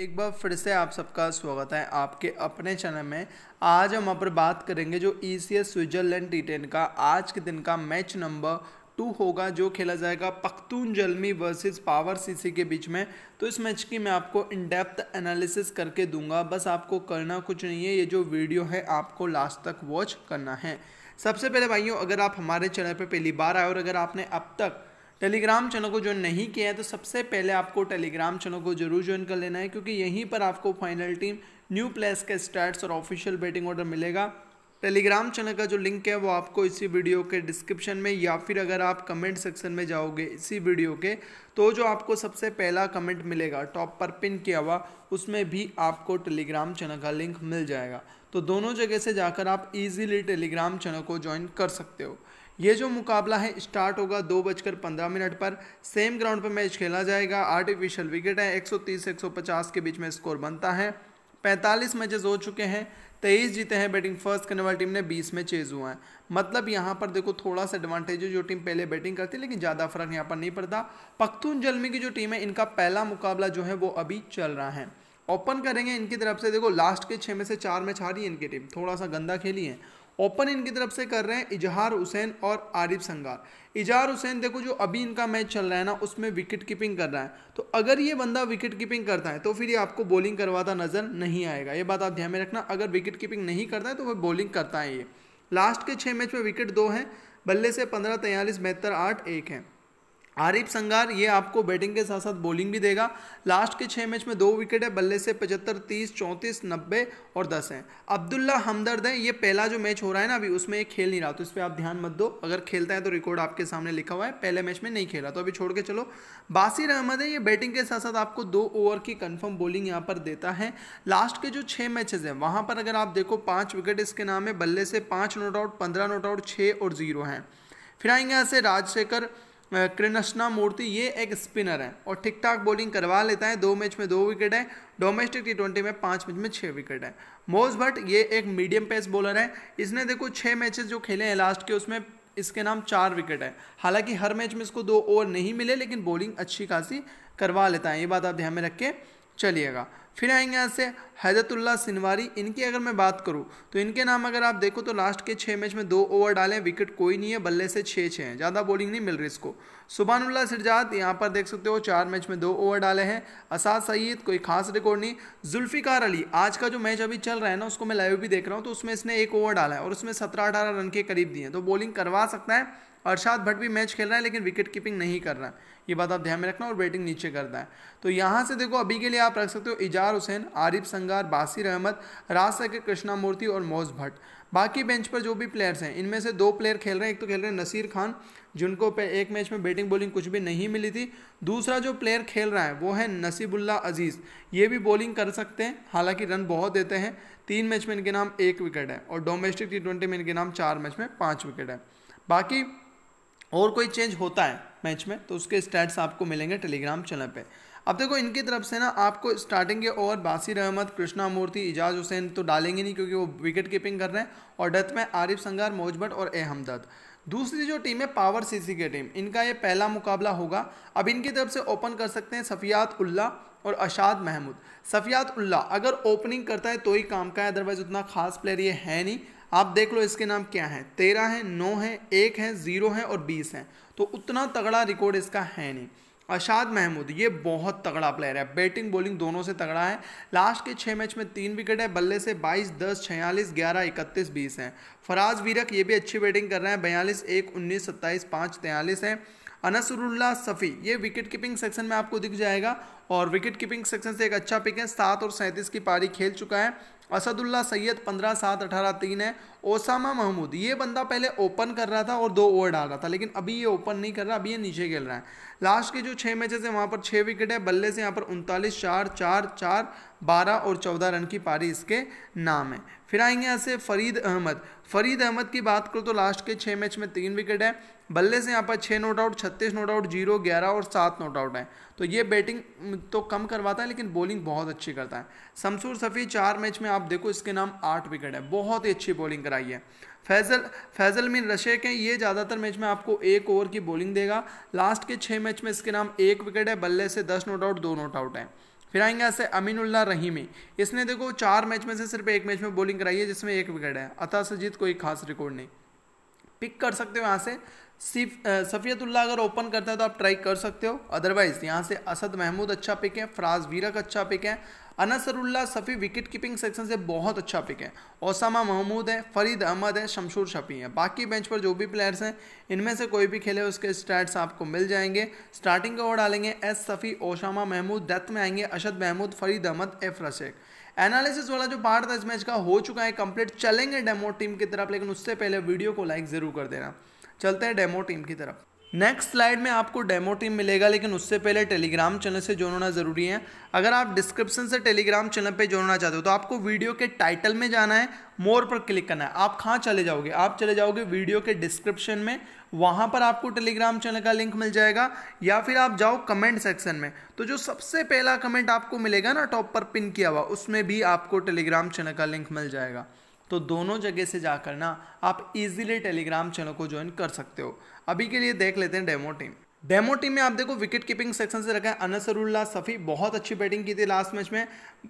एक बार फिर से आप सबका स्वागत है आपके अपने चैनल में आज हम अपर बात करेंगे जो E C S Switzerland T ten का आज के दिन का मैच नंबर टू होगा जो खेला जाएगा Pakhtun Zalmi versus power CC के बीच में तो इस मैच की मैं आपको इन डेप्थ एनालिसिस करके दूंगा बस आपको करना कुछ नहीं है ये जो वीडियो है आपको लास्ट तक वॉच करना है सबसे पहले भाइयों अगर आप हमारे चैनल पर पहली बार आए और अगर आपने अब तक टेलीग्राम चैनल को ज्वाइन नहीं किया है तो सबसे पहले आपको टेलीग्राम चैनल को जरूर ज्वाइन कर लेना है क्योंकि यहीं पर आपको फाइनल टीम न्यू प्लेस के स्टार्ट और ऑफिशियल बेटिंग ऑर्डर मिलेगा टेलीग्राम चैनल का जो लिंक है वो आपको इसी वीडियो के डिस्क्रिप्शन में या फिर अगर आप कमेंट सेक्शन में जाओगे इसी वीडियो के तो जो आपको सबसे पहला कमेंट मिलेगा टॉप पर पिन किया हुआ उसमें भी आपको टेलीग्राम चैनल का लिंक मिल जाएगा तो दोनों जगह से जाकर आप इजीली टेलीग्राम चैनल को ज्वाइन कर सकते हो ये जो मुकाबला है स्टार्ट होगा दो बजकर पंद्रह मिनट पर सेम ग्राउंड पर मैच खेला जाएगा आर्टिफिशियल विकेट है 130 से 150 के बीच में स्कोर बनता है 45 मैचेस हो चुके हैं तेईस जीते हैं बैटिंग फर्स्ट करने वाली टीम ने बीस में चेज हुआ है मतलब यहाँ पर देखो थोड़ा सा एडवांटेज है जो टीम पहले बैटिंग करती है लेकिन ज़्यादा फर्क यहाँ पर नहीं पड़ता पख्तून जलमी की जो टीम है इनका पहला मुकाबला जो है वो अभी चल रहा है ओपन करेंगे इनकी तरफ से देखो लास्ट के छः में से चार मैच हारी है इनकी टीम थोड़ा सा गंदा खेली है ओपन इनकी तरफ से कर रहे हैं इजहार हुसैन और आरिफ संगार इजहार हुसैन देखो जो अभी इनका मैच चल रहा है ना उसमें विकेट कीपिंग कर रहा है तो अगर ये बंदा विकेट कीपिंग करता है तो फिर ये आपको बॉलिंग करवाता नज़र नहीं आएगा ये बात आप ध्यान में रखना अगर विकेट कीपिंग नहीं करता है तो वह बॉलिंग करता है ये लास्ट के छः मैच में विकेट दो हैं बल्ले से पंद्रह तैयलीस बहत्तर आठ एक हैं आरिफ संगार ये आपको बैटिंग के साथ साथ बॉलिंग भी देगा लास्ट के छः मैच में दो विकेट है बल्ले से पचहत्तर तीस चौंतीस नब्बे और दस हैं अब्दुल्ला हमदर्द है ये पहला जो मैच हो रहा है ना अभी उसमें ये खेल नहीं रहा तो इस पर आप ध्यान मत दो अगर खेलता है तो रिकॉर्ड आपके सामने लिखा हुआ है पहले मैच में नहीं खेला तो अभी छोड़ के चलो बासिर अहमद है ये बैटिंग के साथ साथ आपको दो ओवर की कन्फर्म बॉलिंग यहाँ पर देता है लास्ट के जो छः मैचेज हैं वहाँ पर अगर आप देखो पाँच विकेट इसके नाम है बल्ले से पाँच नोट आउट पंद्रह नोट आउट छः और जीरो हैं फिर आएंगे यहाँ से राजशेखर कृष्णा मूर्ति ये एक स्पिनर है और ठीक ठाक बॉलिंग करवा लेता है दो मैच में दो विकेट है डोमेस्टिक टी ट्वेंटी में पाँच मैच में छः विकेट है मोज भट्ट ये एक मीडियम पेस बॉलर है इसने देखो छः मैचेस जो खेले हैं लास्ट के उसमें इसके नाम चार विकेट है हालांकि हर मैच में इसको दो ओवर नहीं मिले लेकिन बॉलिंग अच्छी खासी करवा लेता है ये बात आप ध्यान में रख के चलिएगा फिर आएंगे यहाँ से हैदतुल्ला सिनवारी इनकी अगर मैं बात करूँ तो इनके नाम अगर आप देखो तो लास्ट के छः मैच में दो ओवर डालें विकेट कोई नहीं है बल्ले से छः छः हैं ज़्यादा बॉलिंग नहीं मिल रही इसको सुबहानुल्ला सिरजात यहाँ पर देख सकते हो चार मैच में दो ओवर डाले हैं असाद सईद कोई खास रिकॉर्ड नहीं जुल्फ़िकार अली आज का जो मैच अभी चल रहा है ना उसको मैं लाइव भी देख रहा हूँ तो उसमें इसने एक ओवर डाला है और उसमें सत्रह अठारह रन के करीब दिए हैं तो बॉलिंग करवा सकता है अर्षाद भट्ट भी मैच खेल रहा है लेकिन विकेट कीपिंग नहीं कर रहा है ये बात आप ध्यान में रखना और बैटिंग नीचे करता है तो यहाँ से देखो अभी के लिए आप रख सकते हो इजार हुसैन आरिफ संगार बासिर अहमद राज सके कृष्णामूर्ति और मोज भट्ट बाकी बेंच पर जो भी प्लेयर्स हैं इनमें से दो प्लेयर खेल रहे हैं एक तो खेल रहे हैं नसीर खान जिनको एक मैच में बैटिंग बॉलिंग कुछ भी नहीं मिली थी दूसरा जो प्लेयर खेल रहा है वो है नसीबुल्ला अजीज़ ये भी बॉलिंग कर सकते हैं हालांकि रन बहुत देते हैं तीन मैच में इनके नाम एक विकेट है और डोमेस्टिक टी ट्वेंटी में इनके नाम चार मैच में पाँच विकेट है बाकी और कोई चेंज होता है मैच में तो उसके स्टैट्स आपको मिलेंगे टेलीग्राम चैनल पे अब देखो इनकी तरफ से ना आपको स्टार्टिंग के ओवर बासिर अहमद कृष्णा मूर्ति इजाज हुसैन तो डालेंगे नहीं क्योंकि वो विकेट कीपिंग कर रहे हैं और डेथ में आरिफ संगार मोज और ए हमदर्द दूसरी जो टीम है पावर सीसी की टीम इनका ये पहला मुकाबला होगा अब इनकी तरफ से ओपन कर सकते हैं सफियात उल्ला और अशाद महमूद सफियात उल्ला अगर ओपनिंग करता है तो ही काम का है अदरवाइज उतना खास प्लेयर ये है नहीं आप देख लो इसके नाम क्या है तेरह है नौ है एक है ज़ीरो है और बीस है तो उतना तगड़ा रिकॉर्ड इसका है नहीं अशाद महमूद ये बहुत तगड़ा प्लेयर है बैटिंग बॉलिंग दोनों से तगड़ा है लास्ट के छः मैच में तीन विकेट है बल्ले से 22 10 छियालीस 11 इकतीस 20 हैं फराज वीरक ये भी अच्छी बैटिंग कर रहे हैं बयालीस एक उन्नीस सत्ताईस पाँच तेयालीस हैं अनसरुल्ला सफ़ी ये विकेट कीपिंग सेक्शन में आपको दिख जाएगा और विकेट कीपिंग सेक्शन से एक अच्छा पिक है सात और सैंतीस की पारी खेल चुका है असदुल्ला सैयद पंद्रह सात अठारह तीन है ओसामा महमूद ये बंदा पहले ओपन कर रहा था और दो ओवर डाल रहा था लेकिन अभी ये ओपन नहीं कर रहा अभी ये नीचे खेल रहा है लास्ट के जो छः मैचेस हैं वहाँ पर छः विकेट है बल्ले से यहाँ पर उनतालीस चार चार चार बारह और चौदह रन की पारी इसके नाम है फिर आएंगे यहाँ से फरीद अहमद फरीद अहमद की बात करो तो लास्ट के छः मैच में तीन विकेट है बल्ले से यहाँ पर छः नोट आउट छत्तीस नोट आउट जीरो ग्यारह और सात नोट आउट हैं तो ये बैटिंग तो कम करवाता है लेकिन बॉलिंग बहुत अच्छी करता है शमसूर सफ़ी चार मैच में आप देखो इसके नाम आठ विकेट है बहुत ही अच्छी बॉलिंग कराई है फैज़ल फैज़ल मीन रशेक हैं ये ज़्यादातर मैच में आपको एक ओवर की बॉलिंग देगा लास्ट के छः मैच में इसके नाम एक विकेट है बल्ले से दस नोट आउट दो नोट आउट है फिर आएंगे ऐसे अमीनुल्ला रहीमी इसने देखो चार मैच में से सिर्फ एक मैच में बॉलिंग कराई है जिसमें एक विकेट है अतः सजीत कोई खास रिकॉर्ड नहीं पिक कर सकते हो यहाँ से सिर्फ सफ़ियतुल्ला अगर ओपन करते हैं तो आप ट्राई कर सकते हो अदरवाइज़ यहाँ से असद महमूद अच्छा पिक है फ्राज वीरक अच्छा पिक है Ansarullah Safi wicket keeping section से बहुत अच्छा पिक है ओसामा महमूद है फरीद अहमद है शमशूर शफी है बाकी बेंच पर जो भी प्लेयर्स हैं इनमें से कोई भी खेले उसके स्टैट्स आपको मिल जाएंगे स्टार्टिंग का ओवर डालेंगे एस सफ़ी ओसामा महमूद डेथ में आएंगे अशद महमूद फरीद अहमद एफ रशेख एनालिसिस वाला जो पार्ट था इस मैच का हो चुका है कंप्लीट चलेंगे डेमो टीम की तरफ लेकिन उससे पहले वीडियो को लाइक ज़रूर कर देना चलते हैं डेमो टीम की तरफ नेक्स्ट स्लाइड में आपको डेमो टीम मिलेगा लेकिन उससे पहले टेलीग्राम चैनल से जोड़ना होना ज़रूरी है अगर आप डिस्क्रिप्शन से टेलीग्राम चैनल पे जोड़ना होना चाहते हो तो आपको वीडियो के टाइटल में जाना है मोर पर क्लिक करना है आप कहाँ चले जाओगे आप चले जाओगे वीडियो के डिस्क्रिप्शन में वहाँ पर आपको टेलीग्राम चैनल का लिंक मिल जाएगा या फिर आप जाओ कमेंट सेक्शन में तो जो सबसे पहला कमेंट आपको मिलेगा ना टॉप पर पिन किया हुआ उसमें भी आपको टेलीग्राम चैनल का लिंक मिल जाएगा तो दोनों जगह से जाकर ना आप इजीली टेलीग्राम चैनल को ज्वाइन कर सकते हो अभी के लिए देख लेते हैं डेमो टीम डेमो टीम में आप देखो विकेट कीपिंग सेक्शन से रखा है अनसरुल्ला सफ़ी बहुत अच्छी बैटिंग की थी लास्ट मैच में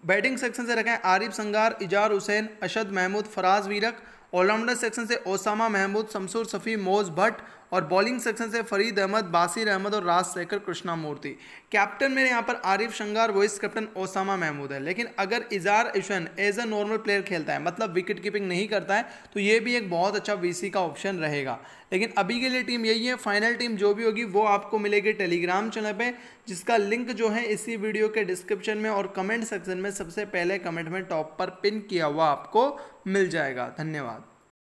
बैटिंग सेक्शन से रखा है आरिफ संगार इजार हुसैन अशद महमूद फराज वीरक ऑलराउंडर सेक्शन से ओसामा महमूद शमसूर शफी मोज भट्ट और बॉलिंग सेक्शन से फरीद अहमद बासिर अहमद और राजशेखर कृष्णामूर्ति कैप्टन मेरे यहाँ पर आरिफ शंगार वॉइस कैप्टन ओसामा महमूद है लेकिन अगर Izhar Ehsan as a normal player खेलता है मतलब विकेट कीपिंग नहीं करता है तो ये भी एक बहुत अच्छा वीसी का ऑप्शन रहेगा लेकिन अभी के लिए टीम यही है फाइनल टीम जो भी होगी वो आपको मिलेगी टेलीग्राम चैनल पर जिसका लिंक जो है इसी वीडियो के डिस्क्रिप्शन में और कमेंट सेक्शन में सबसे पहले कमेंट में टॉप पर पिन किया हुआ आपको मिल जाएगा धन्यवाद